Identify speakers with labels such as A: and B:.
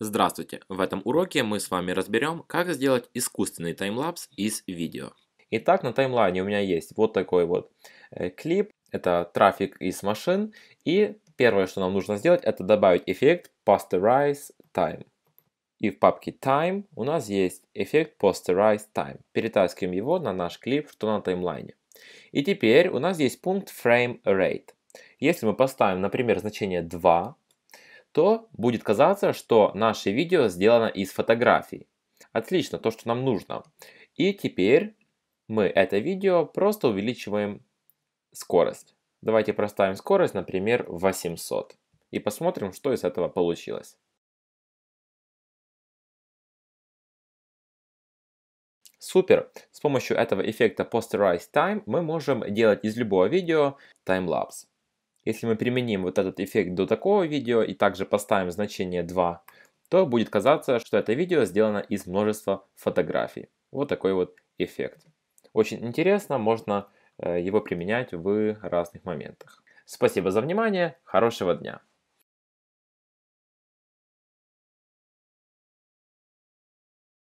A: Здравствуйте! В этом уроке мы с вами разберем, как сделать искусственный таймлапс из видео. Итак, на таймлайне у меня есть вот такой вот э, клип. Это трафик из машин. И первое, что нам нужно сделать, это добавить эффект Posterize Time. И в папке Time у нас есть эффект Posterize Time. Перетаскиваем его на наш клип, что на таймлайне. И теперь у нас есть пункт Frame Rate. Если мы поставим, например, значение 2, то будет казаться, что наше видео сделано из фотографий. Отлично, то, что нам нужно. И теперь мы это видео просто увеличиваем скорость. Давайте проставим скорость, например, 800. И посмотрим, что из этого получилось. Супер! С помощью этого эффекта Posterize Time мы можем делать из любого видео таймлапс. Если мы применим вот этот эффект до такого видео и также поставим значение 2, то будет казаться, что это видео сделано из множества фотографий. Вот такой вот эффект. Очень интересно, можно э, его применять в разных моментах. Спасибо за внимание, хорошего дня!